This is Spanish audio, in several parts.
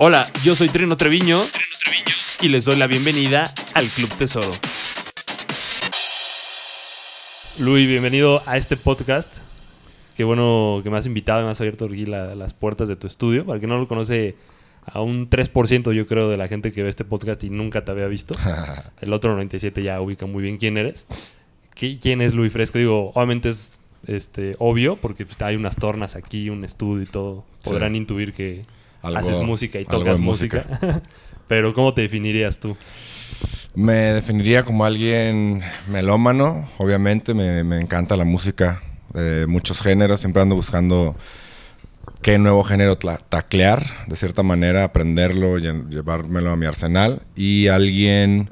Hola, yo soy Trino Treviño, y les doy la bienvenida al Club Tesoro. Luis, bienvenido a este podcast. Qué bueno que me has invitado, y me has abierto aquí las puertas de tu estudio. Para que no lo conoce a un 3% yo creo de la gente que ve este podcast y nunca te había visto. El otro 97 ya ubica muy bien quién eres. ¿Quién es Luis Fresco? Digo, obviamente es este, obvio porque pues, hay unas tornas aquí, un estudio y todo. Podrán intuir que, haces música y tocas música. Pero ¿cómo te definirías tú? Me definiría como alguien melómano, obviamente, me, encanta la música de muchos géneros, siempre ando buscando qué nuevo género taclear, de cierta manera, aprenderlo, y llevármelo a mi arsenal. Y alguien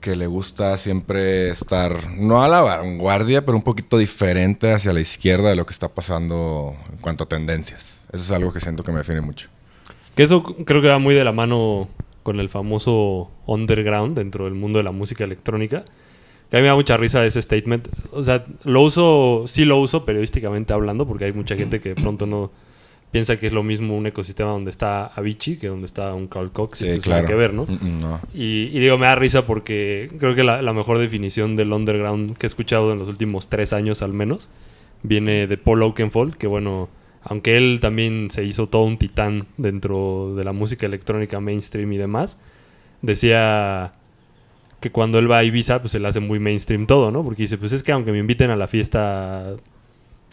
que le gusta siempre estar, no a la vanguardia, pero un poquito diferente hacia la izquierda de lo que está pasando en cuanto a tendencias. Eso es algo que siento que me define mucho. Que eso creo que va muy de la mano con el famoso underground dentro del mundo de la música electrónica. Que a mí me da mucha risa ese statement. O sea, lo uso, sí lo uso periodísticamente hablando, porque hay mucha gente que de pronto no piensa que es lo mismo un ecosistema donde está Avicii que donde está un Carl Cox. Sí, claro. que ver, ¿no? Mm, mm, y, digo, me da risa porque creo que la, la, mejor definición del underground que he escuchado en los últimos tres años al menos viene de Paul Oakenfold, que bueno aunque él también se hizo todo un titán dentro de la música electrónica mainstream y demás, decía que cuando él va a Ibiza, pues se le hace muy mainstream todo, ¿no? Porque dice, pues es que aunque me inviten a la fiesta,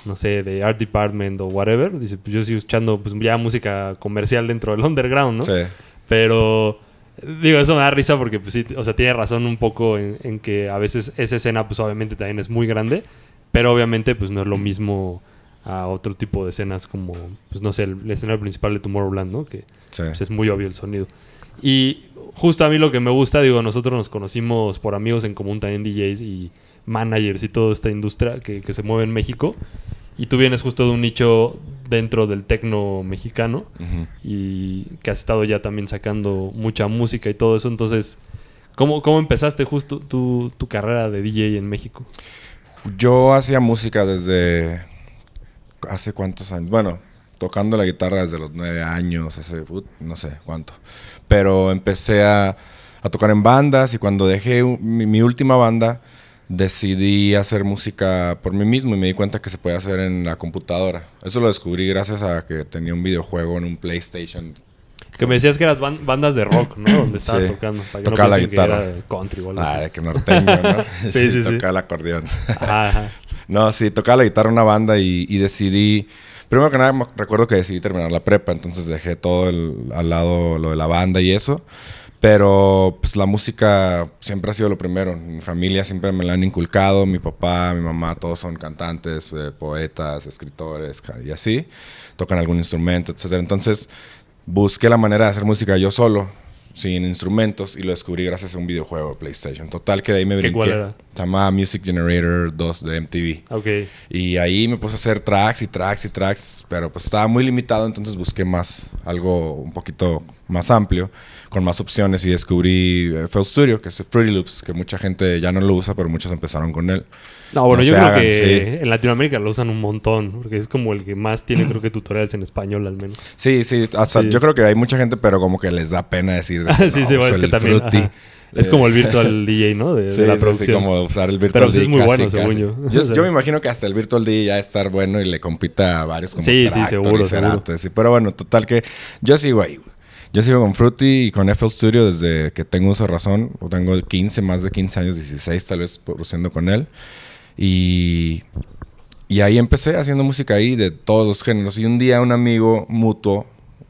no sé, de Art Department o whatever, dice, pues yo sigo escuchando pues, ya música comercial dentro del underground, ¿no? Sí. Pero, digo, eso me da risa porque, pues sí, o sea, tiene razón un poco en, en que a veces esa escena, pues obviamente también es muy grande, pero obviamente, pues no es lo mismo a otro tipo de escenas como, pues no sé, la escena principal de Tomorrowland, ¿no? Que pues, es muy obvio el sonido. Y justo a mí lo que me gusta, digo, nosotros nos conocimos por amigos en común también DJs y managers y toda esta industria que, se mueve en México. Y tú vienes justo de un nicho dentro del tecno mexicano y que has estado ya también sacando mucha música y todo eso. Entonces, ¿cómo, cómo empezaste justo tu, tu carrera de DJ en México? Yo hacía música desde hace cuántos años. Bueno, tocando la guitarra desde los nueve años, no sé cuánto. Pero empecé a, a, tocar en bandas y cuando dejé mi, última banda, decidí hacer música por mí mismo y me di cuenta que se podía hacer en la computadora. Eso lo descubrí gracias a que tenía un videojuego en un PlayStation. Que me decías que eras bandas de rock, ¿no? Donde estabas tocando. Para que Tocaba no la guitarra. Que country boludo. Ah, de que norteño, ¿no? sí, sí, Tocaba el acordeón. ajá. No, sí, tocaba la guitarra en una banda y, decidí. Primero que nada, recuerdo que decidí terminar la prepa, entonces dejé todo al lado lo de la banda y eso. Pero pues la música siempre ha sido lo primero. Mi familia siempre me la han inculcado. Mi papá, mi mamá, todos son cantantes, eh, poetas, escritores y así. Tocan algún instrumento, etc. Entonces busqué la manera de hacer música yo solo sin instrumentos y lo descubrí gracias a un videojuego de PlayStation. Total, que de ahí me brinqué. ¿Qué cuál era? Se llamaba Music Generator 2 de MTV. Ok. Y ahí me puse a hacer tracks y tracks y tracks, pero pues estaba muy limitado, entonces busqué más, algo un poquito más amplio, con más opciones y descubrí eh, FL Studio, que es free Loops, que mucha gente ya no lo usa, pero muchos empezaron con él. No, bueno, yo creo que en Latinoamérica lo usan un montón, porque es como el que más tiene, creo que, tutoriales en español al menos. Sí, sí, hasta yo creo que hay mucha gente, pero como que les da pena decir. sí, sí, oh, es Es como el virtual DJ, ¿no? De, la producción. Sí, como usar el virtual DJ. Pero sí es muy bueno, según yo. Yo, me imagino que hasta el virtual DJ ya estar bueno y le compita a varios como Sí, sí, seguro, seguro. Pero bueno, total que yo sigo ahí. Yo sigo con Fruity y con FL Studio desde que tengo uso razón. Tengo 15, más de 15 años, 16 tal vez produciendo con él. Y, y ahí empecé haciendo música ahí de todos los géneros. Y un día un amigo mutuo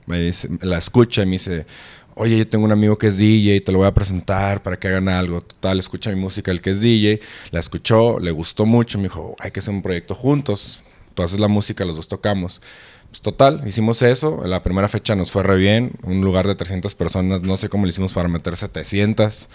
me dice, la escucha y me dice, oye, yo tengo un amigo que es DJ, te lo voy a presentar para que hagan algo. Total, escucha mi música, el que es DJ, la escuchó, le gustó mucho, me dijo, hay que hacer un proyecto juntos. Tú haces la música, los dos tocamos. Pues total, hicimos eso, la primera fecha nos fue re bien, un lugar de 300 personas, no sé cómo le hicimos para meter 700.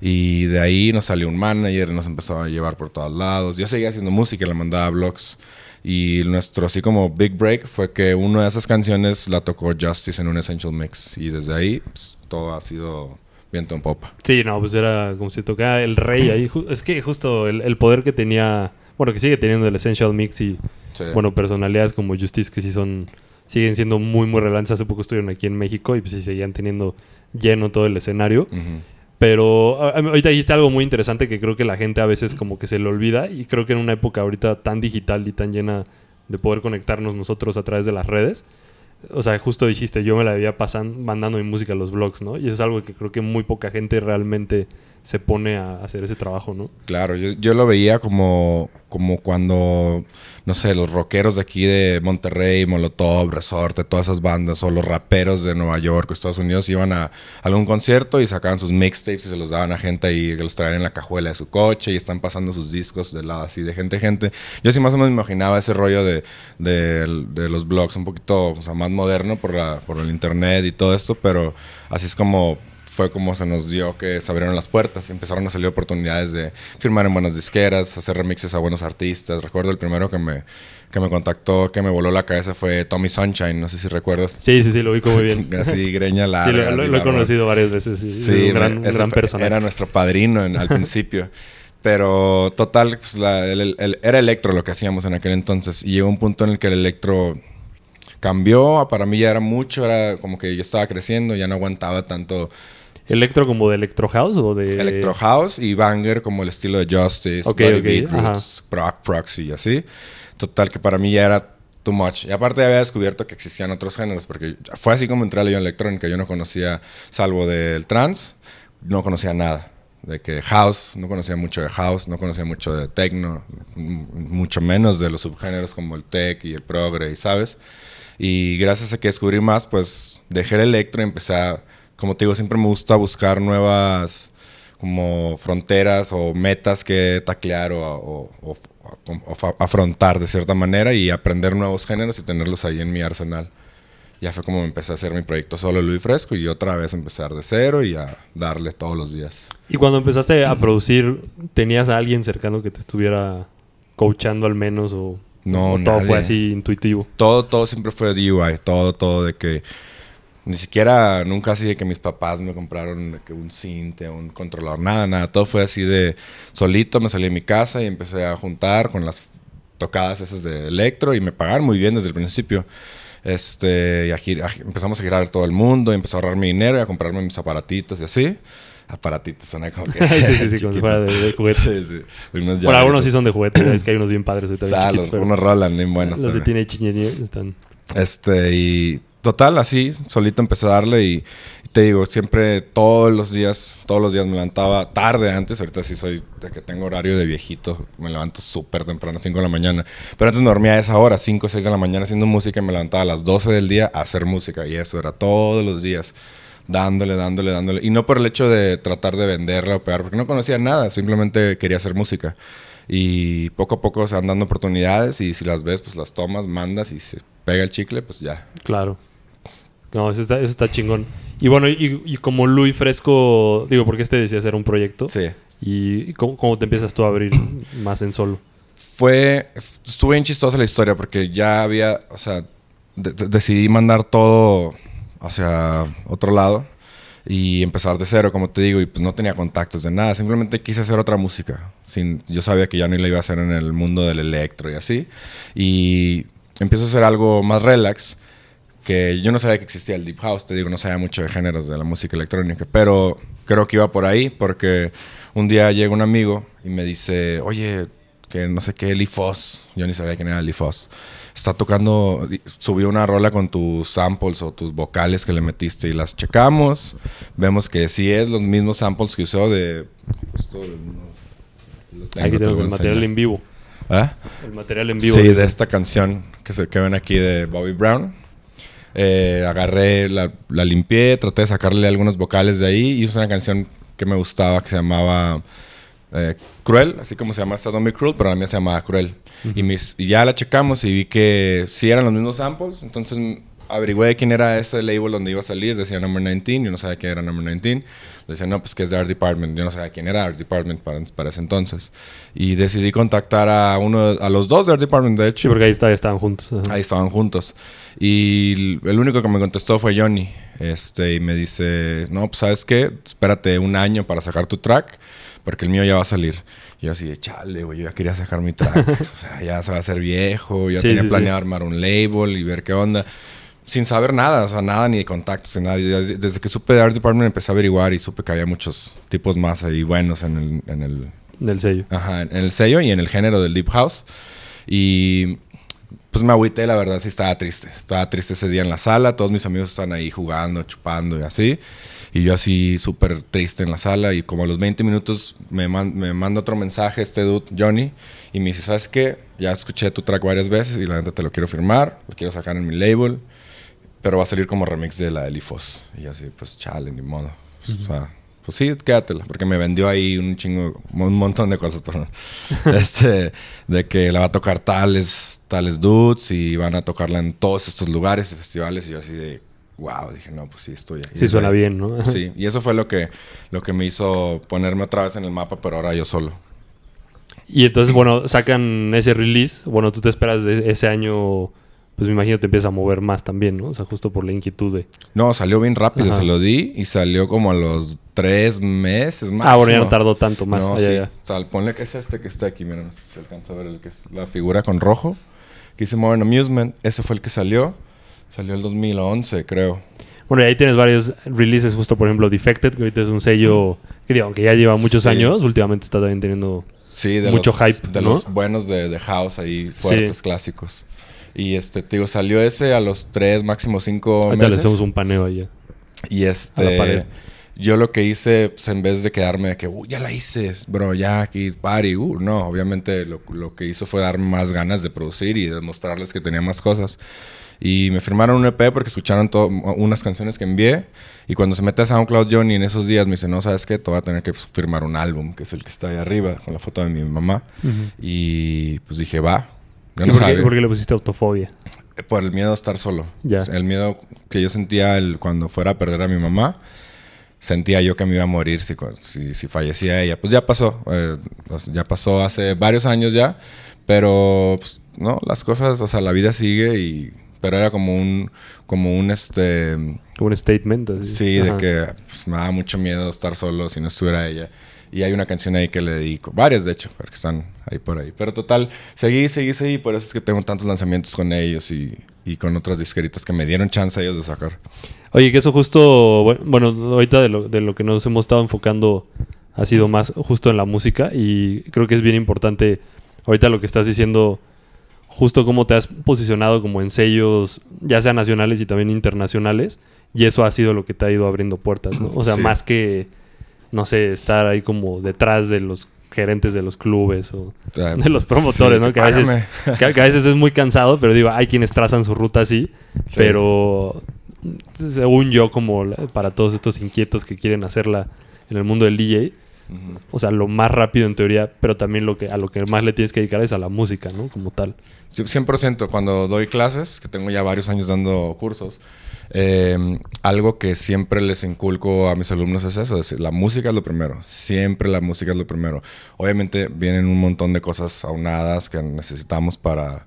Y de ahí nos salió un manager, nos empezó a llevar por todos lados. Yo seguía haciendo música, le mandaba blogs. Y nuestro así como big break fue que una de esas canciones la tocó Justice en un Essential Mix. Y desde ahí pues, todo ha sido viento en popa. Sí, no, pues era como si tocara el rey ahí. Es que justo el, poder que tenía, bueno, que sigue teniendo el Essential Mix y, bueno, personalidades como Justice que sí son, siguen siendo muy, muy relevantes. Hace poco estuvieron aquí en México y pues sí seguían teniendo lleno todo el escenario. Pero ahorita dijiste algo muy interesante que creo que la gente a veces como que se le olvida y creo que en una época ahorita tan digital y tan llena de poder conectarnos nosotros a través de las redes, o sea, justo dijiste, yo me la veía pasando mandando mi música a los blogs, ¿no? Y es algo que creo que muy poca gente realmente se pone a hacer ese trabajo, ¿no? Claro, yo, yo, lo veía como, como cuando, no sé, los rockeros de aquí de Monterrey, Molotov, Resorte, todas esas bandas, o los raperos de Nueva York, o Estados Unidos, iban a algún concierto y sacaban sus mixtapes y se los daban a gente y los traían en la cajuela de su coche y están pasando sus discos de lado así de gente a gente. Yo sí más o menos me imaginaba ese rollo de, de, los blogs, un poquito más moderno por, por el internet y todo esto, pero así es como fue como se nos dio que se abrieron las puertas, empezaron a salir oportunidades de firmar en buenas disqueras, hacer remixes a buenos artistas. Recuerdo el primero que me, que me contactó, que me voló la cabeza fue Tommy Sunshine, no sé si recuerdas. Sí, sí, sí, lo ubico muy bien. así, greña larga. Sí, lo, he conocido varias veces, sí, es gran, Era nuestro padrino al principio. Pero total, pues, era electro lo que hacíamos en aquel entonces. Y llegó un punto en el que el electro cambió. Para mí ya era mucho, era como que yo estaba creciendo, ya no aguantaba tanto Electro como de Electro House o de... Electro House y Banger como el estilo de Justice, Proxy y así. Total, que para mí ya era too much. Y aparte había descubierto que existían otros géneros, porque fue así como entré a la Electrónica. Yo no conocía, salvo del trans, no conocía nada. De que house, no conocía mucho de house, no conocía mucho de techno, mucho menos de los subgéneros como el tech y el progre, ¿sabes? Y gracias a que descubrí más, pues dejé el electro y empecé a como te digo, siempre me gusta buscar nuevas como fronteras o metas que taclear o, o, afrontar de cierta manera y aprender nuevos géneros y tenerlos ahí en mi arsenal. Ya fue como empecé a hacer mi proyecto solo Luis Fresco y otra vez empezar de cero y a darle todos los días. Y cuando empezaste a producir, ¿tenías a alguien cercano que te estuviera coachando al menos o, no, todo fue así intuitivo? Todo, todo siempre fue DIY, todo, todo de que ni siquiera, nunca así de que mis papás me compraron un cinte, un controlador, nada, nada. Todo fue así de solito, me salí de mi casa y empecé a juntar con las tocadas esas de electro y me pagaron muy bien desde el principio. Este, y empezamos a girar todo el mundo, y empecé a ahorrar mi dinero y a comprarme mis aparatitos y así. Aparatitos, suena como sí, sí, sí, como si fuera de, juguetes. juguete. Por algunos sí son de juguete, es que hay unos bien padres. Ahorita, tal. unos Roland, bien buenos. Los de tiene chiñería están. Este, y total, así, solito empecé a darle y, te digo, siempre todos los días, todos los días me levantaba tarde antes, ahorita sí soy de que tengo horario de viejito, me levanto súper temprano, 5 de la mañana, pero antes dormía a esa hora, 5 o 6 de la mañana haciendo música y me levantaba a las 12 del día a hacer música y eso era todos los días. Dándole, dándole, dándole. Y no por el hecho de tratar de venderla o pegar, porque no conocía nada, simplemente quería hacer música. Y poco a poco se van dando oportunidades y si las ves, pues las tomas, mandas y se pega el chicle, pues ya. Claro. No, eso está, chingón. Y bueno, y, como Luis Fresco, digo, porque este decía hacer un proyecto. Sí. ¿Y cómo, te empiezas tú a abrir más en solo? Fue, estuve bien chistosa la historia porque ya había, o sea, decidí mandar todo hacia otro lado y empezar de cero, como te digo, y pues no tenía contactos de nada, simplemente quise hacer otra música. Sin, yo sabía que ya no la iba a hacer en el mundo del electro y así, y empiezo a hacer algo más relax, que yo no sabía que existía el Deep House, te digo, no sabía mucho de géneros de la música electrónica, pero creo que iba por ahí porque un día llega un amigo y me dice, oye, que no sé qué, Foss yo ni sabía quién era Foss está tocando, subió una rola con tus samples o tus vocales que le metiste y las checamos, vemos que sí es los mismos samples que usó de... Pues, tengo, el material en vivo. ¿Ah? El material en vivo. Sí, de esta canción que, se, que ven aquí de Bobby Brown. Eh, agarré, la, limpié, traté de sacarle algunos vocales de ahí. Y es una canción que me gustaba que se llamaba eh, Cruel, así como se llama esta Cruel, pero la mía se llamaba Cruel. y, mis, y ya la checamos y vi que sí eran los mismos samples. Entonces averigüé quién era ese label donde iba a salir, decía Number 19, yo no sabía quién era Number 19, decía, no, pues que es de Art Department, yo no sabía quién era Art Department para, para ese entonces. Y decidí contactar a uno, a los dos de Art Department, de hecho. Sí, porque ahí, estaban juntos. Ahí estaban juntos. Y el único que me contestó fue Johnny, este, y me dice, no, pues sabes qué, espérate un año para sacar tu track, porque el mío ya va a salir. Y yo así de chale, güey, yo ya quería sacar mi track. o sea, ya se va a hacer viejo, ya tenía planeado armar un label y ver qué onda sin saber nada, o sea, nada ni de contactos, ni nada. Desde que supe de Art Department empecé a averiguar y supe que había muchos tipos más ahí buenos en el... En el del sello. Ajá, en el sello y en el género del Deep House. Y pues me agüité, la verdad, sí estaba triste. Estaba triste ese día en la sala, todos mis amigos están ahí jugando, chupando y así. Y yo así súper triste en la sala y como a los 20 minutos me, me manda otro mensaje este dude, Johnny, y me dice, ¿sabes qué? Ya escuché tu track varias veces y la neta te lo quiero firmar, lo quiero sacar en mi label. Pero va a salir como remix de la Elifos Y yo así, pues chale, ni modo. Pues, O sea, pues sí, quédatela. Porque me vendió ahí un chingo, un montón de cosas, perdón. este, de que la va a tocar tales, tales dudes y van a tocarla en todos estos lugares, festivales. Y yo así de, wow, dije, no, pues sí, estoy ahí. Sí, suena bien, ¿no? sí, y eso fue lo que, lo que me hizo ponerme otra vez en el mapa, pero ahora yo solo. Y entonces, bueno, sacan ese release. Bueno, tú te esperas de ese año pues me imagino te empieza a mover más también, ¿no? O sea, justo por la inquietud de... No, salió bien rápido, se lo di y salió como a los tres meses más. Ah, bueno, ya no tardó tanto más. No, ah, sí. ponle que es este que está aquí, mira, no sé si se alcanza a ver el que es la figura con rojo, que hice Modern Amusement, ese fue el que salió, salió el 2011, creo. Bueno, y ahí tienes varios releases, justo por ejemplo Defected, que ahorita es un sello que ya lleva muchos años, últimamente está también teniendo sí, mucho hype. De los buenos de, de House ahí, fuertes, clásicos. Y este, te digo, salió ese a los tres, máximo cinco meses. le hacemos un paneo allá. Y este. Yo lo que hice, pues, en vez de quedarme de que, ¡Uy, uh, ya la hice, bro, ya aquí, party, uh", no, obviamente lo, que hizo fue dar más ganas de producir y demostrarles que tenía más cosas. Y me firmaron un EP porque escucharon unas canciones que envié. Y cuando se mete a SoundCloud Johnny en esos días me dice, no, ¿sabes qué? Te vas a tener que firmar un álbum, que es el que está ahí arriba, con la foto de mi mamá. Y pues dije, va por, qué, le pusiste autofobia? Eh, por el miedo a estar solo. Ya. El miedo que yo sentía el, cuando fuera a perder a mi mamá. Sentía yo que me iba a morir si, fallecía ella. Pues ya pasó. Eh, ya pasó hace varios años ya. Pero, pues, no, las cosas, o sea, la vida sigue y... Pero era como un, como un, este un statement. Sí, de que pues, me da mucho miedo estar solo si no estuviera ella. Y hay una canción ahí que le dedico. Varias, de hecho, porque están ahí por ahí. Pero total, seguí, seguí, seguí. Por eso es que tengo tantos lanzamientos con ellos y, con otras disqueritas que me dieron chance ellos de sacar. Oye, que eso justo... Bueno, ahorita de lo, de lo que nos hemos estado enfocando ha sido más justo en la música. Y creo que es bien importante ahorita lo que estás diciendo justo cómo te has posicionado como en sellos, ya sea nacionales y también internacionales. Y eso ha sido lo que te ha ido abriendo puertas, ¿no? O sea, más que, no sé, estar ahí como detrás de los gerentes de los clubes o ah, de los promotores, ¿no? Que a, veces, es muy cansado, pero digo, hay quienes trazan su ruta así, pero según yo, como para todos estos inquietos que quieren hacerla en el mundo del DJ, o sea, lo más rápido en teoría, pero también lo que, a lo que más le tienes que dedicar es a la música, ¿no? Como tal. 100%, cuando doy clases, que tengo ya varios años dando cursos, Em, algo que siempre les inculco a mis alumnos es eso, es la música es lo primero, siempre la música es lo primero. Obviamente vienen un montón de cosas aunadas que necesitamos para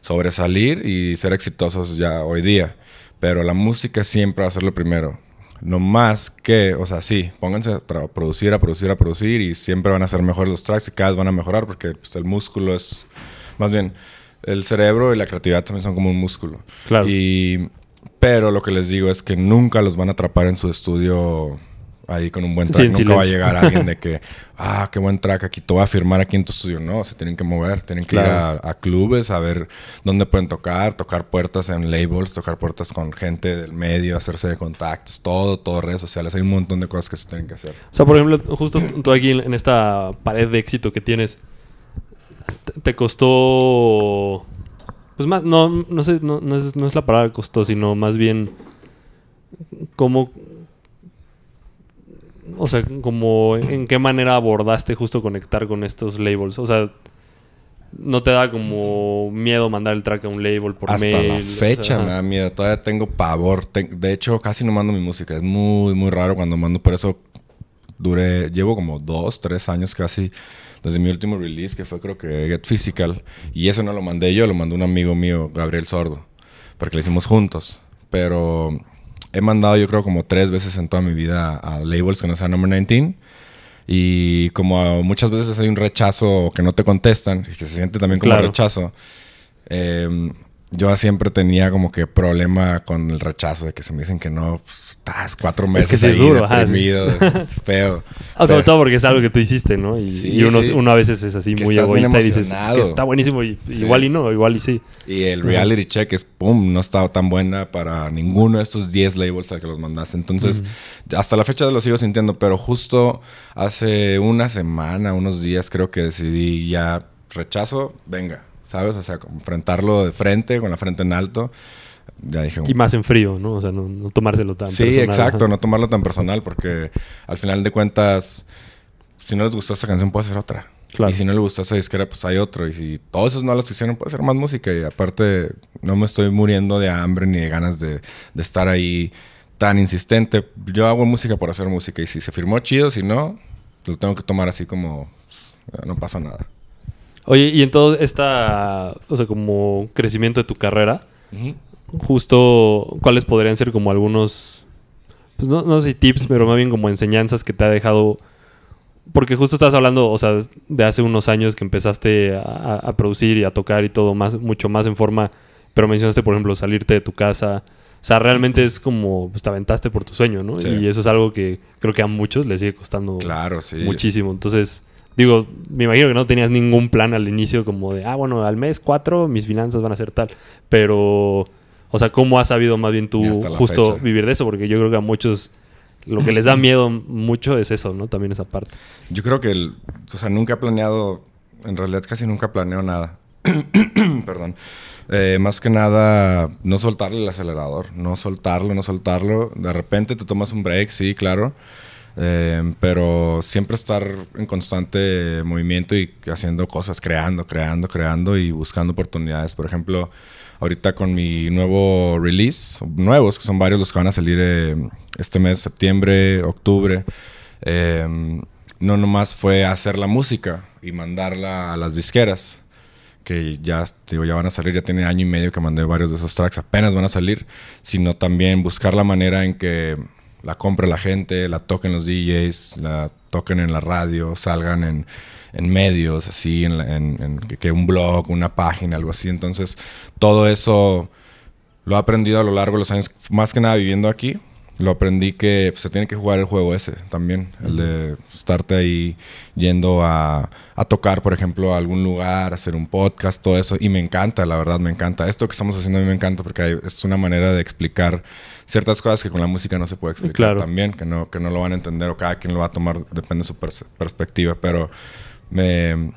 sobresalir y ser exitosos ya hoy día, pero la música siempre va a ser lo primero. No más que, o sea, sí, pónganse a producir, a producir, a producir y siempre van a ser mejores los tracks y cada vez van a mejorar porque pues, el músculo es, más bien, el cerebro y la creatividad también son como un músculo. Claro. Y pero lo que les digo es que nunca los van a atrapar en su estudio ahí con un buen track. nunca va a llegar alguien de que, ah, qué buen track, aquí te voy a firmar aquí en tu estudio. No, se tienen que mover, tienen que ir a, a, clubes, a ver dónde pueden tocar, tocar puertas en labels, tocar puertas con gente del medio, hacerse de contactos, todo, todo redes sociales. Hay un montón de cosas que se tienen que hacer. O sea, por ejemplo, justo tú aquí en esta pared de éxito que tienes, te costó pues más, no, no, sé, no, no, es, no es la palabra costo, sino más bien cómo. O sea, como en qué manera abordaste justo conectar con estos labels. O sea, no te da como miedo mandar el track a un label por mail. Hasta la fecha me da miedo. Todavía tengo pavor. de hecho, casi no mando mi música. Es muy, muy raro cuando mando. Por eso duré... Llevo como dos, tres años casi desde mi último release, que fue creo que Get Physical. Y eso no lo mandé yo, lo mandó un amigo mío, Gabriel Sordo, porque lo hicimos juntos. Pero he mandado yo creo como tres veces en toda mi vida a labels que no sean Number 19. Y como muchas veces hay un rechazo que no te contestan, que se siente también como rechazo, eh, yo siempre tenía como que problema con el rechazo de que se me dicen que no, pues, estás cuatro meses es feo. sobre todo porque es algo que tú hiciste, ¿no? Y, uno, a veces es así muy egoísta y dices, que está buenísimo, igual y no, igual y sí. Y el reality check es, pum, no estaba estado tan buena para ninguno de estos 10 labels a que los mandaste. Entonces, hasta la fecha los sigo sintiendo, pero justo hace una semana, unos días, creo que decidí ya rechazo, venga, ¿sabes? O sea, enfrentarlo de frente, con la frente en alto. Ya dije, y más en frío, ¿no? O sea, no, tomárselo tan personal. Sí, exacto, no tomarlo tan personal, porque al final de cuentas, si no les gustó esta canción, puede hacer otra. Y si no les gustó esa disquera, pues hay otro. Y si todos esos malos los hicieron, puede hacer más música. Y aparte, no me estoy muriendo de hambre ni de ganas de, de estar ahí tan insistente. Yo hago música por hacer música. Y si se firmó chido, si no, lo tengo que tomar así como pues, no pasa nada. Oye, y en todo esta, o sea, como crecimiento de tu carrera, justo, ¿cuáles podrían ser como algunos, pues, no, no sé si tips, pero más bien como enseñanzas que te ha dejado porque justo estás hablando, o sea, de hace unos años que empezaste a, producir y a tocar y todo más, mucho más en forma, pero mencionaste, por ejemplo, salirte de tu casa. O sea, realmente es como pues, te aventaste por tu sueño, ¿no? Y eso es algo que creo que a muchos les sigue costando muchísimo. Entonces, Digo, me imagino que no tenías ningún plan al inicio como de, ah, bueno, al mes cuatro mis finanzas van a ser tal. Pero, o sea, ¿cómo has sabido más bien tú justo vivir de eso? Porque yo creo que a muchos lo que les da miedo mucho es eso, ¿no? También esa parte. Yo creo que, o sea, nunca he planeado, en realidad casi nunca planeo nada. Perdón. Eh, más que nada, no soltarle el acelerador, no soltarlo, no soltarlo. De repente te tomas un break, sí, claro. Eh, pero siempre estar en constante movimiento y haciendo cosas, creando, creando, creando y buscando oportunidades. Por ejemplo, ahorita con mi nuevo release, nuevos, que son varios los que van a salir eh, este mes, septiembre, octubre, eh, no nomás fue hacer la música y mandarla a las disqueras que ya, ya van a salir, ya tiene año y medio que mandé varios de esos tracks, apenas van a salir, sino también buscar la manera en que la compre la gente, la toquen los DJs, la toquen en la radio, salgan en, medios, así, en, que, un blog, una página, algo así. Entonces, todo eso lo he aprendido a lo largo de los años, más que nada viviendo aquí, lo aprendí que pues, se tiene que jugar el juego ese también. El de estarte ahí yendo a, tocar, por ejemplo, a algún lugar, hacer un podcast, todo eso. Y me encanta, la verdad, me encanta. Esto que estamos haciendo a mí me encanta porque es una manera de explicar ciertas cosas que con la música no se puede explicar también, que no, que no lo van a entender o cada quien lo va a tomar, depende de su perspectiva. Pero me,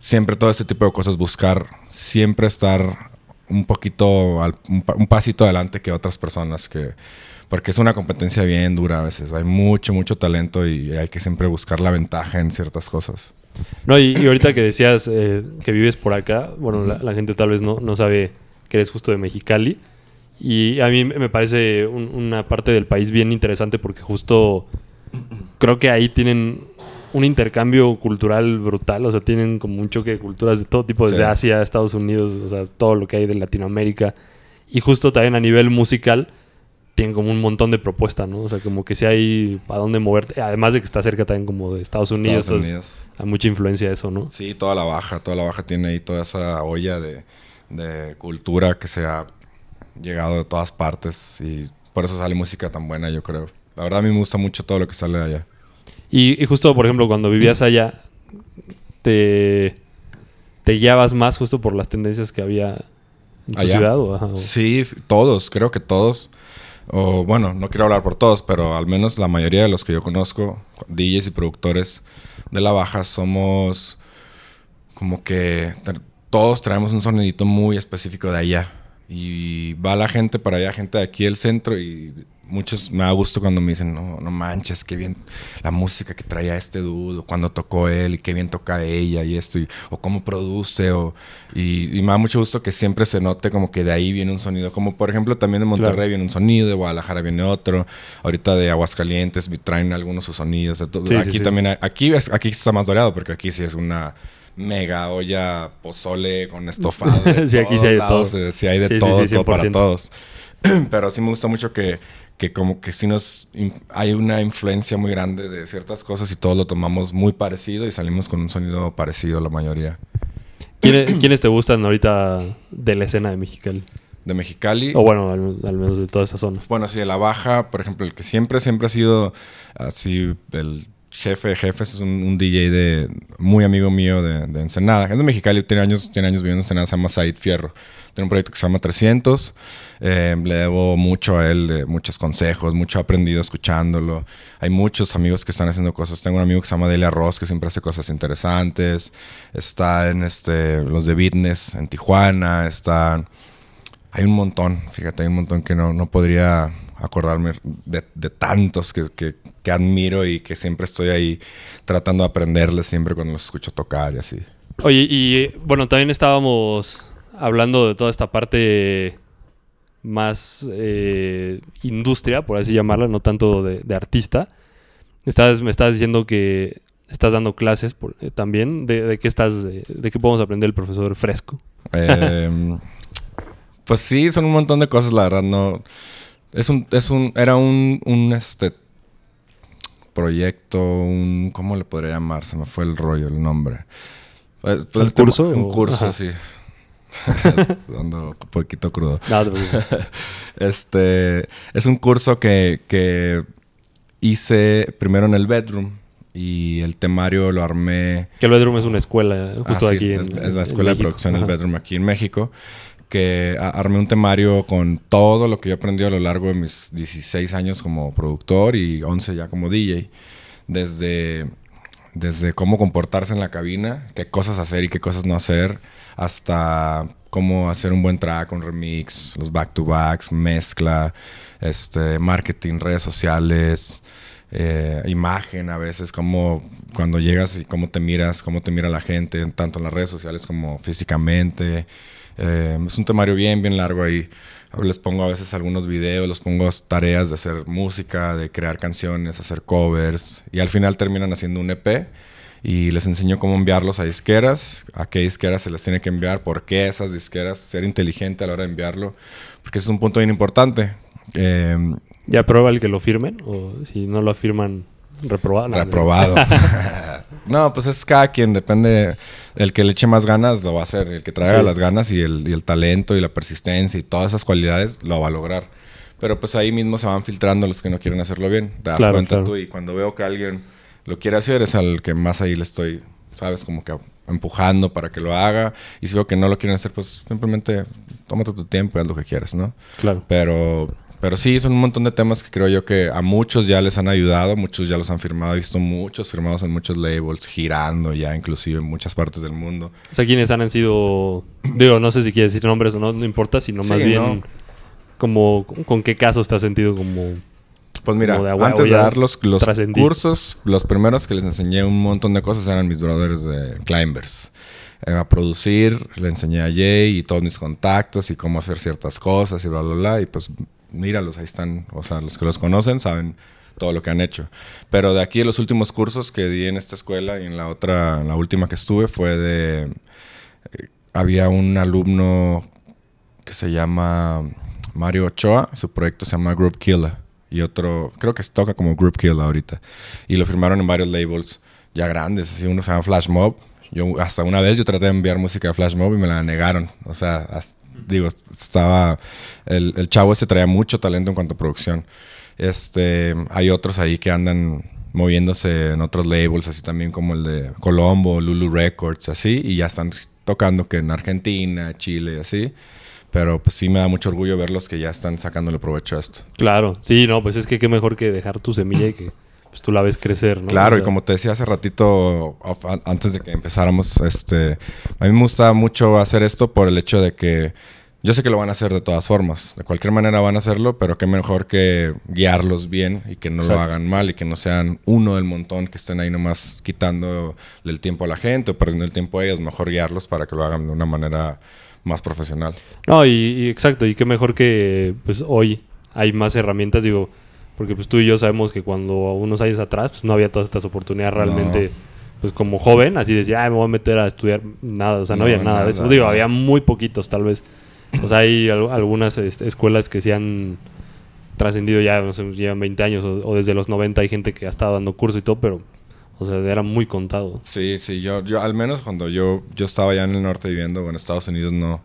siempre todo este tipo de cosas, buscar, siempre estar un poquito, un pasito adelante que otras personas que porque es una competencia bien dura a veces. Hay mucho, mucho talento y hay que siempre buscar la ventaja en ciertas cosas. No, y, ahorita que decías eh, que vives por acá, bueno, la, gente tal vez no, no sabe que eres justo de Mexicali. Y a mí me parece una parte del país bien interesante porque justo creo que ahí tienen un intercambio cultural brutal, o sea, tienen como un choque de culturas de todo tipo, desde Asia, Estados Unidos, o sea, todo lo que hay de Latinoamérica. Y justo también a nivel musical, tienen como un montón de propuestas, ¿no? O sea, como que si hay para dónde moverte. Además de que está cerca también como de Estados Unidos. Hay mucha influencia de eso, ¿no? Sí, toda la baja, toda la baja tiene ahí toda esa olla de, cultura que se ha llegado de todas partes y por eso sale música tan buena, yo creo. La verdad a mí me gusta mucho todo lo que sale de allá. Y, justo, por ejemplo, cuando vivías allá, te, te guiabas más justo por las tendencias que había en tu ciudad. Sí, todos, creo que todos o bueno, no quiero hablar por todos, pero al menos la mayoría de los que yo conozco, DJs y productores de la baja, somos como que todos traemos un sonidito muy específico de allá. Y va la gente para allá, gente de aquí el centro y muchos me da gusto cuando me dicen, no, no manches, qué bien la música que traía este dudo, cuando tocó él, y qué bien toca ella y esto, o cómo produce, o, y, me da mucho gusto que siempre se note como que de ahí viene un sonido, como por ejemplo también de Monterrey viene un sonido, de Guadalajara viene otro, ahorita de Aguascalientes traen algunos sus sonidos, aquí también, aquí, aquí está más dorado porque aquí sí es una mega olla pozole con estofado. sí, aquí sí hay de todo. Eh, sí, hay de todo, todo para todos. Pero sí me gusta mucho que que como que si nos hay una influencia muy grande de ciertas cosas y todos lo tomamos muy parecido y salimos con un sonido parecido la mayoría. ¿Quiénes, te gustan ahorita de la escena de Mexicali? De Mexicali. O bueno, al, menos de toda esa zona. Bueno, sí, de la baja, por ejemplo, el que siempre, siempre ha sido así el jefe de jefes, es un, DJ de muy amigo mío de, de, Ensenada. Es de Mexicali, tiene años, tiene años viviendo en Ensenada, se llama Said Fierro. Tiene un proyecto que se llama 300. Eh, le debo mucho a él, muchos consejos, mucho aprendido escuchándolo. Hay muchos amigos que están haciendo cosas. Tengo un amigo que se llama Dele Arroz, que siempre hace cosas interesantes. Está en este, los de Fitness en Tijuana, Está... Hay un montón, fíjate, hay un montón que no, podría acordarme de, tantos que, admiro y que siempre estoy ahí tratando de aprenderles siempre cuando los escucho tocar y así. Oye, y bueno, también estábamos hablando de toda esta parte más eh, industria, por así llamarla, no tanto de, artista. Estás, me estás diciendo que estás dando clases eh, también. ¿De, qué estás, de, qué podemos aprender el profesor Fresco? Eh, Pues sí, son un montón de cosas, la verdad, no. Es un, es un, era un, un este proyecto, un, ¿cómo le podría llamar? Se me fue el rollo, el nombre. Pues, pues, ¿El, curso? un curso, sí. Ando un poquito crudo. este es un curso que, que, hice primero en el bedroom y el temario lo armé. Que el bedroom es una escuela justo ah, aquí. Es, en, la escuela de producción del el bedroom aquí en México que armé un temario con todo lo que yo aprendí a lo largo de mis 16 años como productor y 11 ya como DJ. Desde, desde cómo comportarse en la cabina, qué cosas hacer y qué cosas no hacer, hasta cómo hacer un buen track, un remix, los back-to-backs, mezcla, este, marketing, redes sociales, eh, imagen a veces, cómo cuando llegas y cómo te miras, cómo te mira la gente, tanto en las redes sociales como físicamente. Em, es un temario bien, bien largo ahí. Les pongo a veces algunos videos, les pongo tareas de hacer música, de crear canciones, hacer covers. Y al final terminan haciendo un EP y les enseño cómo enviarlos a disqueras, a qué disqueras se les tiene que enviar, por qué esas disqueras, ser inteligente a la hora de enviarlo, porque es un punto bien importante. Em, ¿Ya aprueba el que lo firmen? ¿O si no lo firman, reprobado? Reprobado. No, pues es cada quien, depende. El que le eche más ganas lo va a hacer. El que traiga las ganas y el, talento y la persistencia y todas esas cualidades lo va a lograr. Pero pues ahí mismo se van filtrando los que no quieren hacerlo bien. Te das cuenta tú. Y cuando veo que alguien lo quiere hacer, es al que más ahí le estoy, ¿sabes? Como que empujando para que lo haga. Y si veo que no lo quieren hacer, pues simplemente tómate tu tiempo y haz lo que quieras, ¿no? Claro. Pero pero sí, son un montón de temas que creo yo que a muchos ya les han ayudado, muchos ya los han firmado, he visto muchos firmados en muchos labels, girando ya inclusive en muchas partes del mundo. O sea, quienes han sido, digo, no sé si quieres decir nombres o no, no importa, sino más bien como con qué casos te has sentido como... Pues mira, antes de dar los, los cursos, los primeros que les enseñé un montón de cosas eran mis duradores de Climbers eh, a producir, le enseñé a Jay y todos mis contactos y cómo hacer ciertas cosas y bla, bla, bla. Y pues míralos, ahí están. O sea, los que los conocen saben todo lo que han hecho. Pero de aquí, los últimos cursos que di en esta escuela y en la otra, la última que estuve, fue de. Eh, había un alumno que se llama Mario Ochoa, su proyecto se llama Group Killer. Y otro, creo que se toca como Group Killer ahorita. Y lo firmaron en varios labels ya grandes, así uno se llama Flash Mob. Yo, hasta una vez yo traté de enviar música a Flash Mob y me la negaron. O sea, hasta digo, estaba, el, chavo ese traía mucho talento en cuanto a producción. Este, hay otros ahí que andan moviéndose en otros labels, así también como el de Colombo, Lulu Records, así, y ya están tocando que en Argentina, Chile, así. Pero pues sí me da mucho orgullo verlos que ya están el provecho a esto. Claro, sí, no, pues es que qué mejor que dejar tu semilla y que pues tú la ves crecer, ¿no? Claro, y como te decía hace ratito, antes de que empezáramos, este, a mí me gusta mucho hacer esto por el hecho de que yo sé que lo van a hacer de todas formas, de cualquier manera van a hacerlo, pero qué mejor que guiarlos bien y que no lo hagan mal y que no sean uno del montón que estén ahí nomás quitando el tiempo a la gente o perdiendo el tiempo a ellos, mejor guiarlos para que lo hagan de una manera más profesional. No, y, y, exacto, y qué mejor que pues hoy hay más herramientas, digo, porque pues tú y yo sabemos que cuando unos años atrás pues, no había todas estas oportunidades realmente, pues como joven, así decía ay, me voy a meter a estudiar, nada, o sea, no, había nada, de eso. Digo, había muy poquitos tal vez. O sea, hay algunas este, escuelas que se han trascendido ya, no sé, llevan 20 años o, desde los 90 hay gente que ha estado dando curso y todo, pero, o sea, era muy contado. Sí, sí, yo, yo al menos cuando yo, yo estaba ya en el norte viviendo, bueno, Estados Unidos no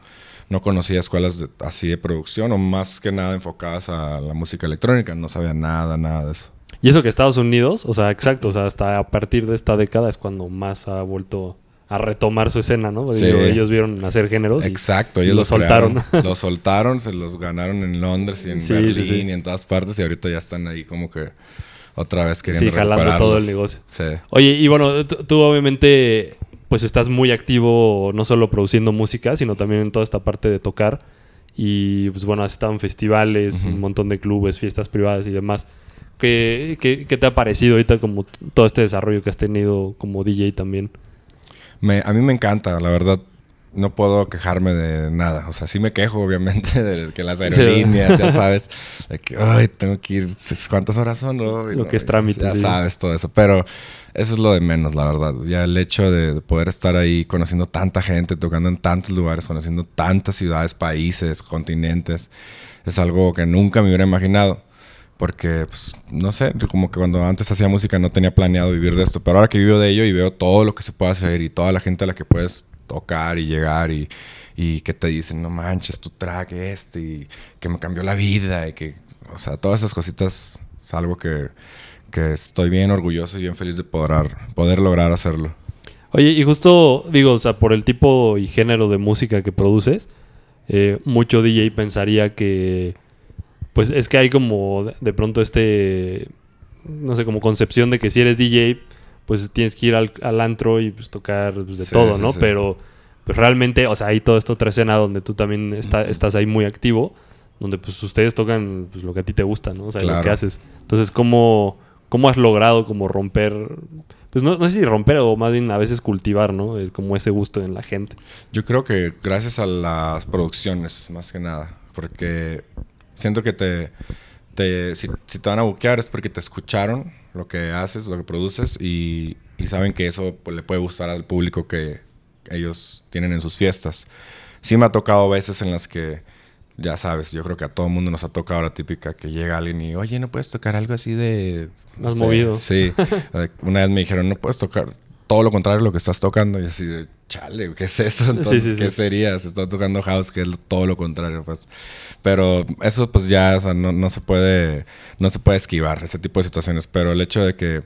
no conocía escuelas así de producción o más que nada enfocadas a la música electrónica, no sabía nada, nada de eso. Y eso que Estados Unidos, o sea, exacto, o sea, hasta a partir de esta década es cuando más ha vuelto a retomar su escena, ¿no? Ellos, vieron hacer géneros. Exacto, y ellos los soltaron. los soltaron, se los ganaron en Londres y en Berlín y en todas partes y ahorita ya están ahí como que otra vez queriendo Sí, jalando todo el negocio. Oye, y bueno, tú obviamente pues estás muy activo no solo produciendo música, sino también en toda esta parte de tocar. Y pues bueno, has estado en festivales, un montón de clubes, fiestas privadas y demás. ¿Qué, ¿Qué, qué, te ha parecido ahorita como todo este desarrollo que has tenido como DJ también? a mí me encanta, la verdad no puedo quejarme de nada. O sea, sí me quejo, obviamente, de que las aerolíneas, ya sabes, de que, ay, tengo que ir, ¿cuántas horas son? lo que es trámite. Ya sabes todo eso. Pero eso es lo de menos, la verdad. Ya el hecho de poder estar ahí conociendo tanta gente, tocando en tantos lugares, conociendo tantas ciudades, países, continentes, es algo que nunca me hubiera imaginado porque pues, no sé, como que cuando antes hacía música no tenía planeado vivir de esto, pero ahora que vivo de ello y veo todo lo que se puede hacer y toda la gente a la que puedes tocar y llegar y, y que te dicen, no manches, tu track este y que me cambió la vida y que, o sea, todas esas cositas es algo que, que estoy bien orgulloso y bien feliz de poder, poder lograr hacerlo. Oye, y justo digo, o sea, por el tipo y género de música que produces, eh, mucho DJ pensaría que, pues es que hay como de pronto este, no sé, como concepción de que si eres DJ, pues tienes que ir al, antro y pues, tocar pues, de todo, ¿no? Pero pues, realmente, o sea, hay todo esto otra escena donde tú también estás ahí muy activo, donde pues ustedes tocan pues, lo que a ti te gusta, ¿no? O sea, lo que haces. Entonces, ¿cómo, ¿cómo has logrado como romper pues no, no, sé si romper o más bien a veces cultivar, ¿no? Eh, como ese gusto en la gente. Yo creo que gracias a las producciones, más que nada, porque siento que te, te si, te van a buquear es porque te escucharon lo que haces, lo que produces y, saben que eso pues, le puede gustar al público que ellos tienen en sus fiestas. Sí me ha tocado veces en las que, ya sabes, yo creo que a todo mundo nos ha tocado la típica que llega alguien y, oye, ¿no puedes tocar algo así de... no Sí. Una vez me dijeron, no puedes tocar, todo lo contrario a lo que estás tocando. Y así de, chale, ¿qué es eso? Entonces, ¿qué sería? Estás tocando house, que es todo lo contrario, pues. Pero eso, pues ya, o sea, no, se puede, no se puede esquivar ese tipo de situaciones. Pero el hecho de que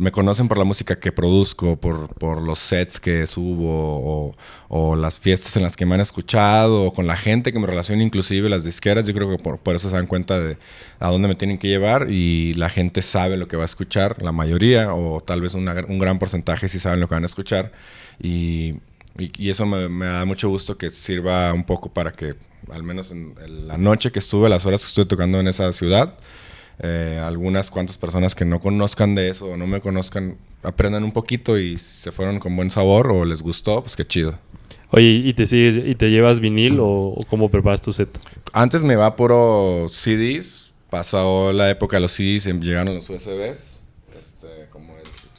me conocen por la música que produzco, por, los sets que subo o, las fiestas en las que me han escuchado o con la gente que me relaciona, inclusive las disqueras. Yo creo que por, eso se dan cuenta de a dónde me tienen que llevar y la gente sabe lo que va a escuchar, la mayoría o tal vez un gran porcentaje sí saben lo que van a escuchar y, eso me, me, da mucho gusto que sirva un poco para que al menos en la noche que estuve, las horas que estuve tocando en esa ciudad, eh, algunas cuantas personas que no conozcan de eso o no me conozcan aprendan un poquito y se fueron con buen sabor o les gustó, pues qué chido. Oye, ¿y te sigues y te llevas vinil o, cómo preparas tu set? Antes me va por CDs, pasó la época de los CDs, em, llegaron los USBs, este, como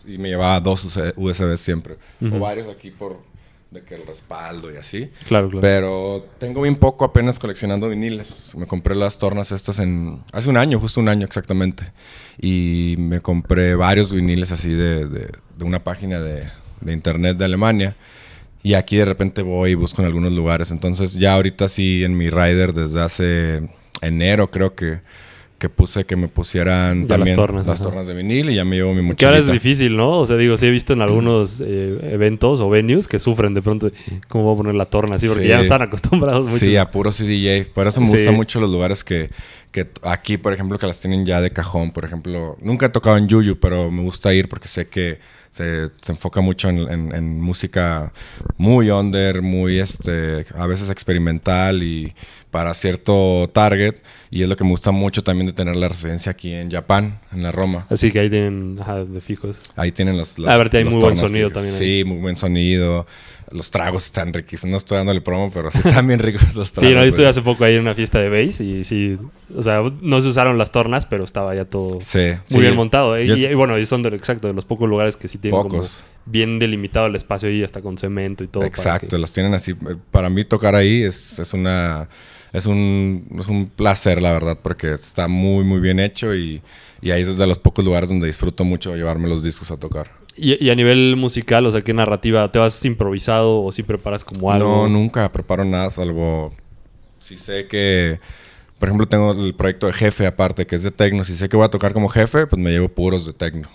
y me llevaba dos USBs siempre, o varios aquí por de que el respaldo y así. Claro, claro. Pero tengo bien poco apenas coleccionando viniles. Me compré las tornas estas en... Hace un año, justo un año exactamente. Y me compré varios viniles así de, de, de una página de, de, internet de Alemania. Y aquí de repente voy y busco en algunos lugares. Entonces ya ahorita sí en mi rider desde hace enero creo que que puse que me pusieran también las tornas, de vinil y ya me llevo mi mochila. Que ahora es difícil, ¿no? O sea, digo, sí he visto en algunos eh, eventos o venues que sufren de pronto cómo voy a poner la torna, así porque ya están acostumbrados mucho. Sí, a puro CDJ. Por eso me gustan mucho los lugares que, que aquí, por ejemplo, que las tienen ya de cajón. Por ejemplo, nunca he tocado en Yuyu, pero me gusta ir porque sé que se, enfoca mucho en, en música muy under, muy este, a veces experimental y para cierto target. Y es lo que me gusta mucho también de tener la residencia aquí en Japón, en la Roma. Así que ahí tienen, ajá, de fijos. Ahí tienen los. los ah, a ver, hay muy buen sonido también. Sí, muy buen sonido. Los tragos están riquísimos. No estoy dándole promo, pero sí están bien ricos los tragos. Sí, no, yo estuve hace poco ahí en una fiesta de bass y sí. O sea, no se usaron las tornas, pero estaba ya todo muy bien montado. y, bueno, y son de, exacto, de los pocos lugares que sí tienen como bien delimitado el espacio ahí hasta con cemento y todo. Exacto, los tienen así. Eh, para mí tocar ahí es una es un, es un placer, la verdad, porque está muy, muy bien hecho y, ahí es de los pocos lugares donde disfruto mucho llevarme los discos a tocar. Y, a nivel musical, o sea, ¿qué narrativa? ¿Te vas improvisado o si preparas como algo? No, nunca preparo nada, salvo si sé que... Por ejemplo, tengo el proyecto de jefe aparte, que es de tecno. Si sé que voy a tocar como jefe, pues me llevo puros de tecno.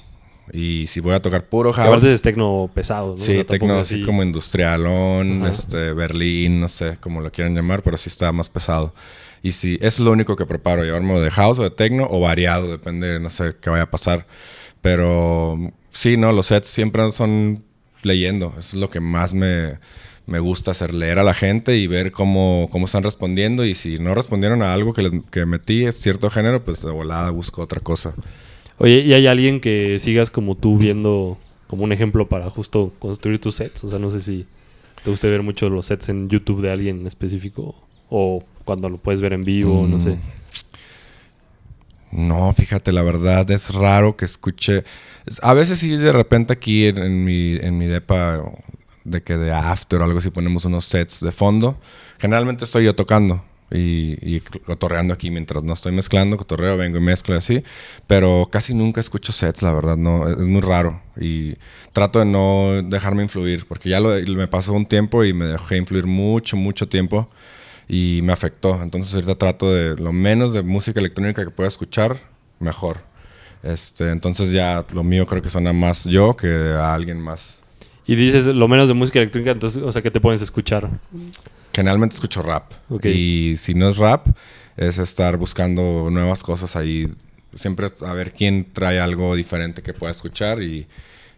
Y si voy a tocar puro house. Aparte es tecno pesado, ¿no? Sí, tecno así como industrialón, este, Berlín, no sé cómo lo quieran llamar, pero sí está más pesado. Y si es lo único que preparo, llevarme de house o de tecno o variado, depende, no sé qué vaya a pasar. Pero sí, no, los sets siempre son leyendo. Eso es lo que más me, me gusta hacer, leer a la gente y ver cómo, cómo están respondiendo. Y si no respondieron a algo que, que metí, es cierto género, pues de volada busco otra cosa. Oye, ¿y hay alguien que sigas como tú viendo como un ejemplo para justo construir tus sets? O sea, no sé si te gusta ver mucho los sets en YouTube de alguien en específico o cuando lo puedes ver en vivo, no sé. Mm, no, fíjate, la verdad es raro que escuche. A veces si de repente aquí en, mi, en mi depa, de que de after o algo así ponemos unos sets de fondo. Generalmente estoy yo tocando y, y, cotorreando aquí mientras no estoy mezclando, cotorreo, vengo y mezclo y así, pero casi nunca escucho sets, la verdad, no, es muy raro y trato de no dejarme influir, porque ya lo, me pasó un tiempo y me dejé influir mucho, mucho tiempo y me afectó, entonces ahorita trato de lo menos de música electrónica que pueda escuchar, mejor. Este, entonces ya lo mío creo que suena más yo que a alguien más. Y dices lo menos de música electrónica, entonces, o sea, ¿qué te pones a escuchar? generalmente escucho rap. Y si no es rap, es estar buscando nuevas cosas ahí. Siempre a ver quién trae algo diferente que pueda escuchar y,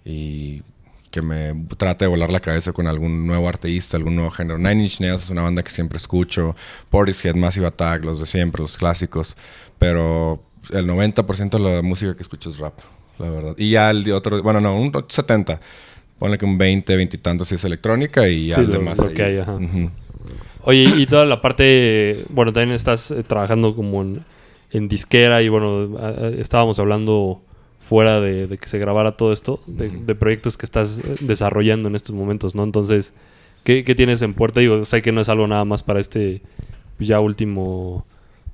y que me trate de volar la cabeza con algún nuevo artista, algún nuevo género. Nine Inch Nails es una banda que siempre escucho. Portishead, Massive Attack, los de siempre, los clásicos. Pero el 90% de la música que escucho es rap, la verdad. Y ya el de otro, bueno, no, un 70. Ponle que un 20, 20 y tantos si es electrónica y ya sí, lo, que hay, ajá. Oye, y toda la parte, bueno, también estás eh, trabajando como en, disquera y bueno, estábamos hablando fuera de, que se grabara todo esto, de, proyectos que estás eh, desarrollando en estos momentos, ¿no? Entonces, ¿qué, tienes en puerta? Digo, sé que no es algo nada más para este ya último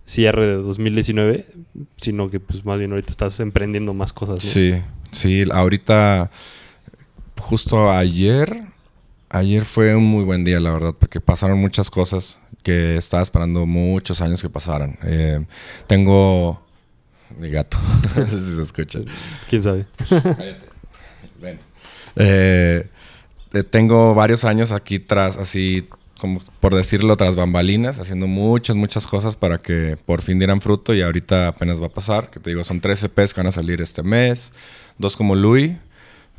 cierre de 2019, sino que pues más bien ahorita estás emprendiendo más cosas, Sí, sí, ahorita, justo ayer Ayer fue un muy buen día, la verdad, porque pasaron muchas cosas que estaba esperando muchos años que pasaran. Eh, tengo mi gato, no sé si se escucha. ¿Quién sabe? Cállate. Ven. Eh, eh, tengo varios años aquí tras, así como por decirlo, tras bambalinas, haciendo muchas, muchas cosas para que por fin dieran fruto y ahorita apenas va a pasar. Que te digo, son 13 EPs que van a salir este mes, dos como Luis,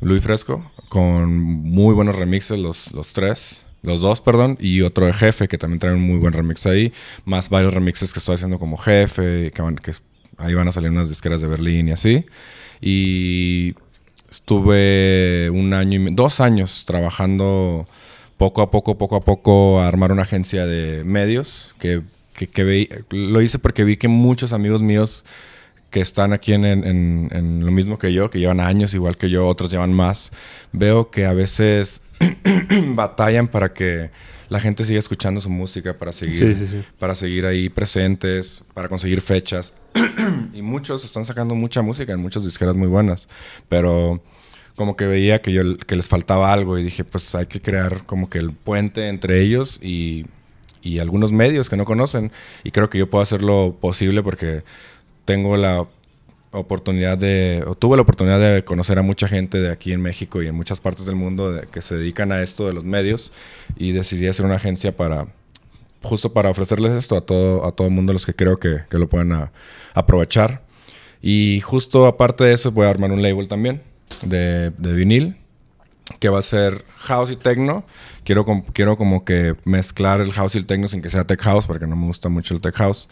Luis Fresco, con muy buenos remixes los, tres. Los dos, perdón, y otro de jefe, que también trae un muy buen remix ahí, más varios remixes que estoy haciendo como jefe, que, ahí van a salir unas disqueras de Berlín y así. Y estuve un año y dos años trabajando poco a poco, poco a poco, a armar una agencia de medios que, lo hice porque vi que muchos amigos míos que están aquí en, lo mismo que yo, que llevan años igual que yo, otros llevan más, veo que a veces batallan para que la gente siga escuchando su música, para seguir, para seguir ahí presentes, para conseguir fechas. y muchos están sacando mucha música en muchas disqueras muy buenas, pero como que veía que, yo, que les faltaba algo y dije, pues hay que crear como que el puente entre ellos y, y algunos medios que no conocen. Y creo que yo puedo hacer lo posible porque tengo la oportunidad de, tuve la oportunidad de conocer a mucha gente de aquí en México y en muchas partes del mundo que se dedican a esto de los medios y decidí hacer una agencia para, justo para ofrecerles esto a todo, a todo mundo, los que creo que, lo puedan aprovechar. Y justo aparte de eso voy a armar un label también de vinil que va a ser house y techno. Quiero, quiero como que mezclar el house y el techno sin que sea tech house, porque no me gusta mucho el tech house.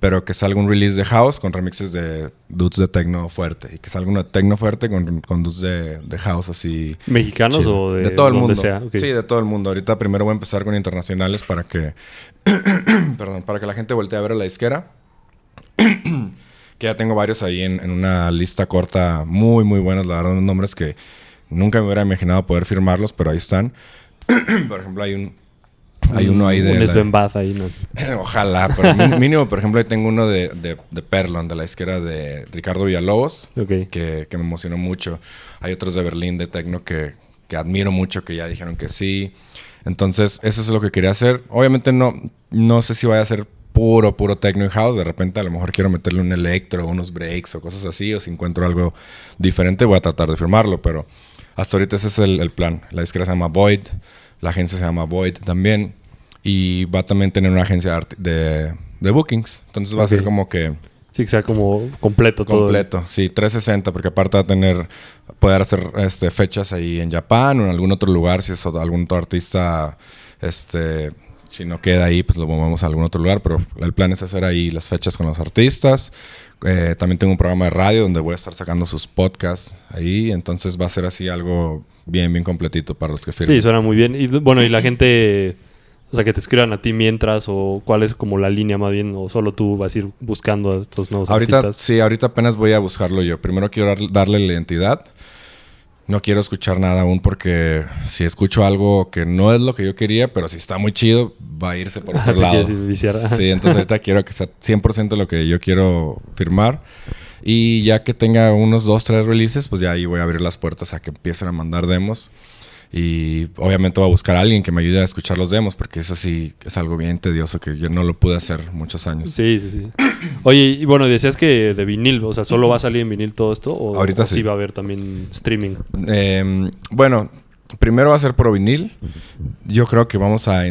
Pero que salga un release de house con remixes de dudes de techno fuerte. Y que salga uno de techno fuerte con, con dudes de, de house así. ¿Mexicanos o de, todo el mundo? Sea. Sí, de todo el mundo. Ahorita primero voy a empezar con internacionales para que. perdón, para que la gente voltee a ver a la disquera. que ya tengo varios ahí en, en una lista corta muy, muy buenos. La verdad, unos nombres que Nunca me hubiera imaginado poder firmarlos, pero ahí están. por ejemplo, hay un hay uno ahí de. Un ahí, ¿no? Ojalá, mínimo, por ejemplo, ahí tengo uno de, de, de Perlon, de la izquierda de Ricardo Villalobos, que, que, me emocionó mucho. Hay otros de Berlín, de Tecno, que, admiro mucho, que ya dijeron que sí. Entonces, eso es lo que quería hacer. Obviamente, no, no sé si vaya a ser puro, puro Tecno y House. De repente, a lo mejor quiero meterle un electro, unos breaks o cosas así, o si encuentro algo diferente, voy a tratar de firmarlo, pero hasta ahorita ese es el, plan. La disquera se llama Void, la agencia se llama Void también. Y va a también tener una agencia de, de bookings. Entonces va a ser como que... Sí, que sea como completo, completo todo. Completo, sí, 360, porque aparte va a tener, poder hacer este, fechas ahí en Japón o en algún otro lugar, si es algún otro artista, este, si no queda ahí, pues lo movemos a algún otro lugar, pero el plan es hacer ahí las fechas con los artistas eh, también tengo un programa de radio donde voy a estar sacando sus podcasts ahí. Entonces va a ser así algo bien, bien completito para los que firmen. Sí, suena muy bien. Y bueno, y la gente, o sea, que te escriban a ti mientras o cuál es como la línea más bien o solo tú vas a ir buscando a estos nuevos ahorita, Sí, ahorita apenas voy a buscarlo yo. Primero quiero darle la identidad no quiero escuchar nada aún porque si escucho algo que no es lo que yo quería, pero si está muy chido, va a irse por ah, otro lado. Sí, entonces ahorita quiero que sea 100% lo que yo quiero firmar. Y ya que tenga unos dos 3 releases, pues ya ahí voy a abrir las puertas a que empiecen a mandar demos. Y obviamente va a buscar a alguien que me ayude a escuchar los demos, porque eso sí es algo bien tedioso que yo no lo pude hacer muchos años. Sí, sí, sí. Oye, y bueno, decías que de vinil, o sea, ¿solo va a salir en vinil todo esto? ¿O, Ahorita sí. va a haber también streaming? Em, bueno, primero va a ser pro vinil. Yo creo que vamos a,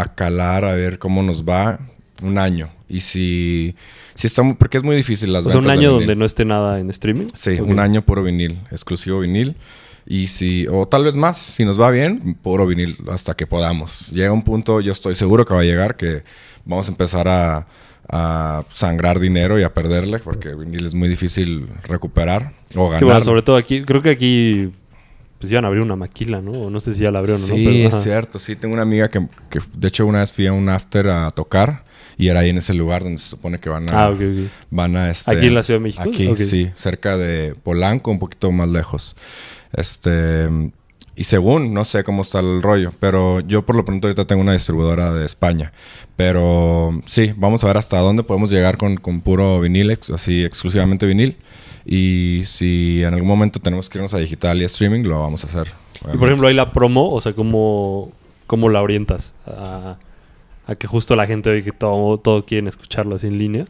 a calar, a ver cómo nos va un año. Y si, si porque es muy difícil las o Es un año donde no esté nada en streaming. Sí, un año puro vinil, exclusivo vinil. Y si, o tal vez más, si nos va bien, puro vinil hasta que podamos. Llega un punto, yo estoy seguro que va a llegar, que vamos a empezar a, sangrar dinero y a perderle, porque vinil es muy difícil recuperar o ganar. sobre todo aquí, creo que aquí pues iban a abrir una maquila, ¿no? no sé si ya la abrieron o no. es cierto, sí. Tengo una amiga que, de hecho, una vez fui a un after a tocar y era ahí en ese lugar donde se supone que van a. Ah, van a este, Aquí en la Ciudad de México. Aquí, sí, cerca de Polanco, un poquito más lejos. Este, y según, no sé cómo está el rollo, pero yo por lo pronto ahorita tengo una distribuidora de España. Pero sí, vamos a ver hasta dónde podemos llegar con, puro vinil, así exclusivamente vinil. Y si en algún momento tenemos que irnos a digital y streaming, lo vamos a hacer. Y por ejemplo, ahí la promo, o sea, ¿cómo, cómo la orientas? A, que justo la gente hoy que todo, todo quieren escucharlo así en línea.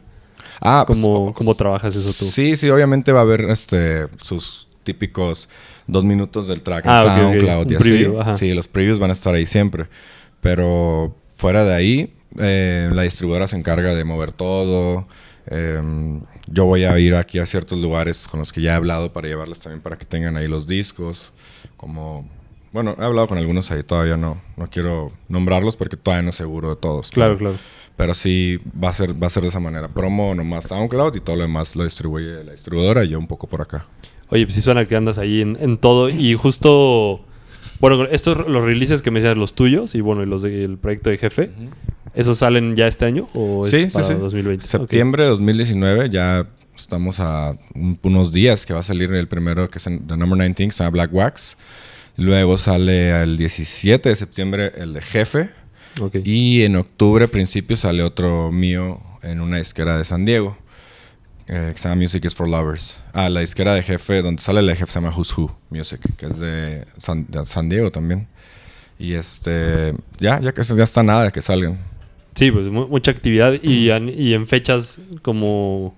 Ah, pues, ¿Cómo, ¿Cómo trabajas eso tú? Sí, sí, obviamente va a haber este, sus típicos dos minutos del track ah, en SoundCloud y Sí, los previews van a estar ahí siempre. Pero fuera de ahí, eh, la distribuidora se encarga de mover todo. Em, yo voy a ir aquí a ciertos lugares con los que ya he hablado para llevarles también para que tengan ahí los discos. Como, bueno, he hablado con algunos ahí, todavía no, no quiero nombrarlos porque todavía no es seguro de todos. Claro, claro. Pero sí va a ser, va a ser de esa manera. Promo nomás SoundCloud y todo lo demás lo distribuye la distribuidora y yo un poco por acá. Oye, pues sí suena que andas ahí en, todo. Y justo, bueno, estos los releases que me decías, los tuyos y bueno, y los del proyecto de jefe, ¿esos salen ya este año o es para sí, sí. 2020? Septiembre de 2019 ya estamos a unos días que va a salir el primero que es The Number 19, se llama Black Wax. Luego sale el 17 de septiembre el de Jefe. Y en octubre, principio, sale otro mío en una disquera de San Diego. Eh, que se llama Music is for Lovers. Ah, la disquera de jefe, donde sale la jefe se llama Who's Who Music, que es de San, Diego también. Y este, ya, ya que ya está nada de que salgan. Sí, pues mucha actividad y, y en fechas como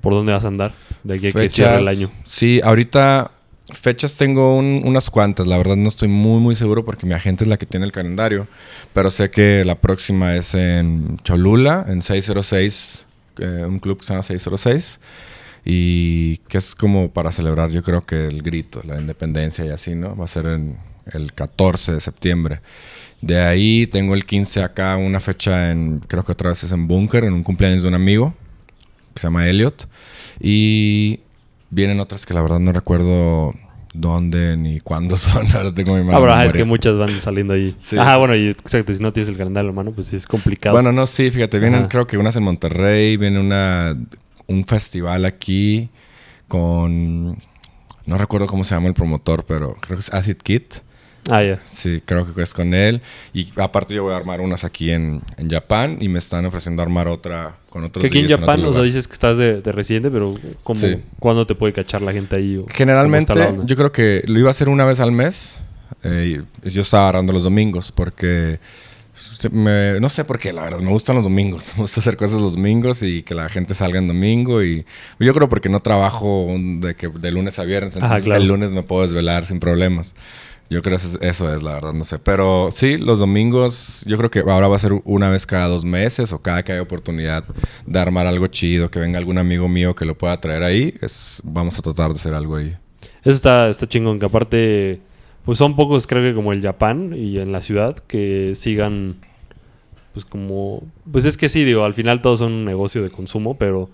por dónde vas a andar de aquí a que el año. Sí, ahorita fechas tengo unas cuantas, la verdad no estoy muy muy seguro porque mi agente es la que tiene el calendario, pero sé que la próxima es en Cholula, en 606 eh, un club que se llama 606 y que es como para celebrar yo creo que el grito, la independencia y así, ¿no? Va a ser en el 14 de septiembre. De ahí tengo el 15 acá, una fecha en, creo que otra vez es en Bunker... en un cumpleaños de un amigo que se llama Elliot. Y vienen otras que la verdad no recuerdo dónde ni cuándo son. Ahora tengo mi mano. Ah, es que muchas van saliendo ahí. Sí. Ajá, bueno, y exacto, si no tienes el calendario mano, pues sí es complicado. Bueno, no, sí, fíjate, vienen creo que unas en Monterrey, viene una un festival aquí con no recuerdo cómo se llama el promotor, pero creo que es Acid Kit. Ah, ya. Sí, creo que es con él. Y aparte yo voy a armar unas aquí en, en Japón y me están ofreciendo armar otra con otros. Que aquí en Japón, o sea, dices que estás de, de residente, pero ¿cuándo te puede cachar la gente ahí? Generalmente yo creo que lo iba a hacer una vez al mes. Eh, yo estaba agarrando los domingos porque... no sé por qué, la verdad, me gustan los domingos. Me gusta hacer cosas los domingos y que la gente salga en domingo. Y yo creo porque no trabajo de, que, de lunes a viernes, entonces el lunes me puedo desvelar sin problemas. Yo creo que eso es, la verdad, no sé. Pero sí, los domingos, yo creo que ahora va a ser una vez cada dos meses o cada que haya oportunidad de armar algo chido, que venga algún amigo mío que lo pueda traer ahí. Es, vamos a tratar de hacer algo ahí. Eso está, está chingón, que aparte, pues son pocos, creo que como el Japón y en la ciudad, que sigan, pues como. Pues es que sí, digo, al final todos son un negocio de consumo, pero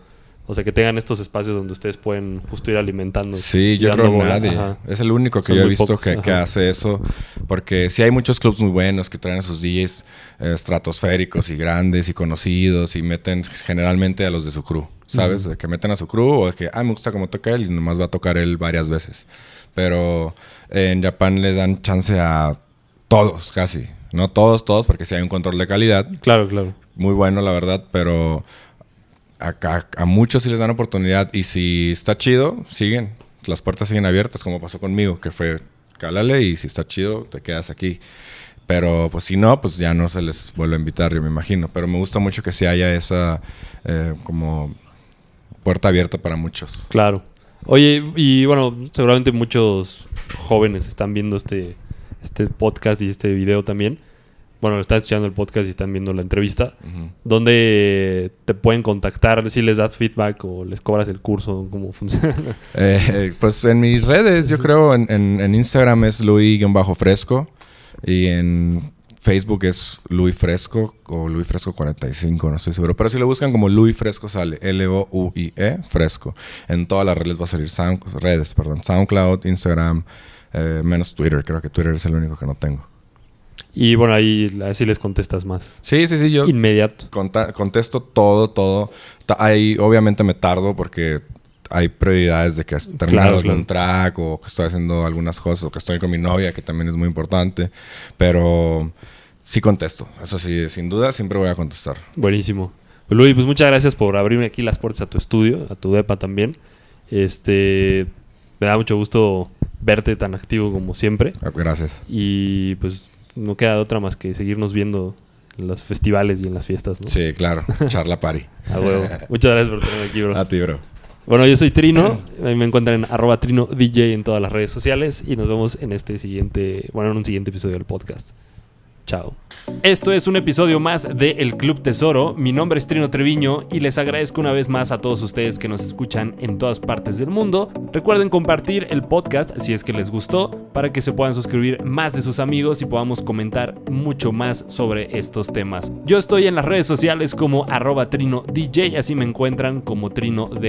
o sea, que tengan estos espacios donde ustedes pueden justo ir alimentando. Sí, yo creo que nadie. Es el único que yo he visto que, hace eso. Porque sí hay muchos clubs muy buenos que traen a sus DJs eh, estratosféricos y grandes y conocidos y meten generalmente a los de su crew. ¿Sabes? De Que meten a su crew o que, ah, me gusta cómo toca él y nomás va a tocar él varias veces. Pero en Japón le dan chance a todos, casi. No todos, todos, porque sí hay un control de calidad. Claro, claro. Muy bueno, la verdad, pero acá a muchos sí les dan oportunidad y si está chido, siguen. Las puertas siguen abiertas, como pasó conmigo, que fue cálale y si está chido, te quedas aquí. Pero pues si no, pues ya no se les vuelve a invitar, yo me imagino. Pero me gusta mucho que se haya esa eh, como puerta abierta para muchos. Claro. Oye, y bueno, seguramente muchos jóvenes están viendo este, este podcast y este video también bueno, están escuchando el podcast y están viendo la entrevista, donde te pueden contactar si les das feedback o les cobras el curso, cómo funciona. Eh, pues en mis redes, yo creo, en, en, Instagram es Luis-Fresco y en Facebook es Luis Fresco o Luis Fresco 45, no estoy seguro. Pero si lo buscan como Luis Fresco sale, L-O-U-I-E, Fresco. En todas las redes va a salir redes, perdón, SoundCloud, Instagram, eh, menos Twitter. Creo que Twitter es el único que no tengo. Y bueno, ahí si les contestas más. Sí, sí, sí, yo. Inmediato. Contesto todo, todo. Ahí obviamente me tardo porque hay prioridades de que has terminado claro, algún track o que estoy haciendo algunas cosas o que estoy con mi novia, que también es muy importante. Pero sí contesto. Eso sí, sin duda siempre voy a contestar. Buenísimo. Luis, pues muchas gracias por abrirme aquí las puertas a tu estudio, a tu depa también. Este, me da mucho gusto verte tan activo como siempre. Ah, gracias. Y pues no queda otra más que seguirnos viendo en los festivales y en las fiestas, ¿no? Sí, claro. Charla party. A huevo. Muchas gracias por tenerme aquí, bro. A ti, bro. Bueno, yo soy Trino. me encuentran en arroba Trino DJ en todas las redes sociales y nos vemos en este siguiente, bueno, en un siguiente episodio del podcast. Chao. Esto es un episodio más de El Club Tesoro. Mi nombre es Trino Treviño y les agradezco una vez más a todos ustedes que nos escuchan en todas partes del mundo. Recuerden compartir el podcast si es que les gustó para que se puedan suscribir más de sus amigos y podamos comentar mucho más sobre estos temas. Yo estoy en las redes sociales como arroba Trino DJ, así me encuentran como Trino DJ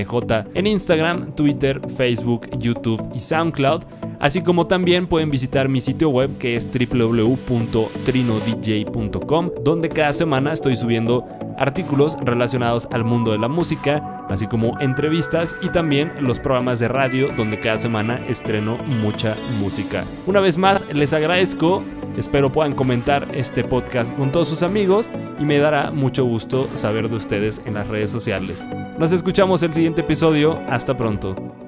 en Instagram, Twitter, Facebook, YouTube y SoundCloud, así como también pueden visitar mi sitio web que es www.trino dj.com, donde cada semana estoy subiendo artículos relacionados al mundo de la música, así como entrevistas y también los programas de radio donde cada semana estreno mucha música. Una vez más, les agradezco, espero puedan comentar este podcast con todos sus amigos y me dará mucho gusto saber de ustedes en las redes sociales. Nos escuchamos el siguiente episodio, hasta pronto.